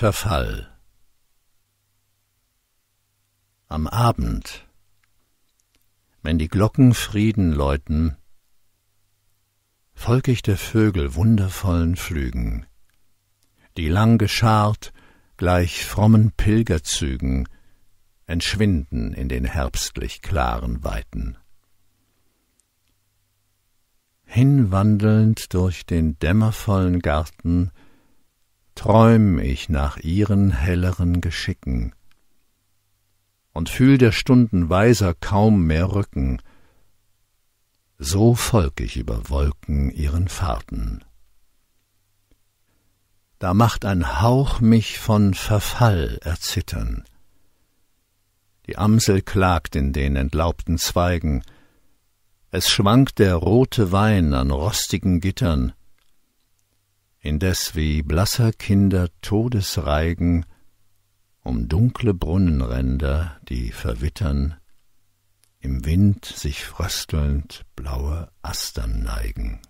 Verfall Am Abend, wenn die Glocken Frieden läuten, folg ich der Vögel wundervollen Flügen, die lang geschart, gleich frommen Pilgerzügen, entschwinden in den herbstlich klaren Weiten. Hinwandelnd durch den dämmervollen Garten träum ich nach ihren helleren Geschicken und fühl der Stunden weiser kaum mehr Rücken, so folg ich über Wolken ihren Fahrten. Da macht ein Hauch mich von Verfall erzittern. Die Amsel klagt in den entlaubten Zweigen, es schwankt der rote Wein an rostigen Gittern, indes wie blasser Kinder Todesreigen um dunkle Brunnenränder, die verwittern, im Wind sich fröstelnd blaue Astern neigen.